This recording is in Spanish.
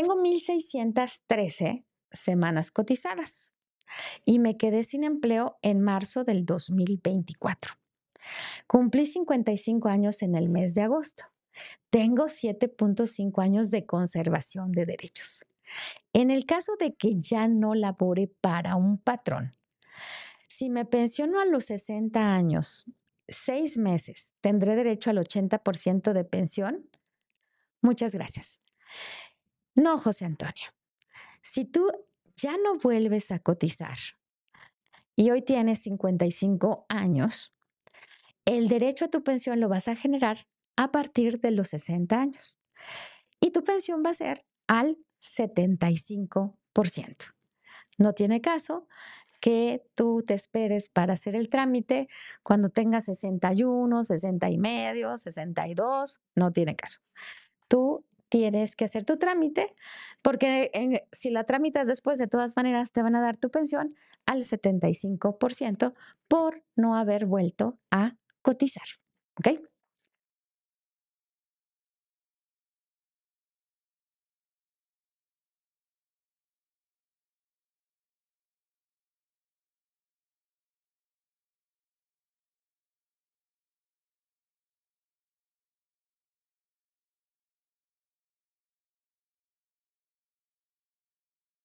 Tengo 1.613 semanas cotizadas y me quedé sin empleo en marzo del 2024. Cumplí 55 años en el mes de agosto. Tengo 7.5 años de conservación de derechos. En el caso de que ya no labore para un patrón, si me pensiono a los 60 años, seis meses, ¿tendré derecho al 80% de pensión? Muchas gracias. No, José Antonio. Si tú ya no vuelves a cotizar y hoy tienes 55 años, el derecho a tu pensión lo vas a generar a partir de los 60 años y tu pensión va a ser al 75%. No tiene caso que tú te esperes para hacer el trámite cuando tengas 61, 60 y medio, 62, no tiene caso. Tú tienes que hacer tu trámite, porque si la tramitas después, de todas maneras te van a dar tu pensión al 75% por no haber vuelto a cotizar. ¿Ok?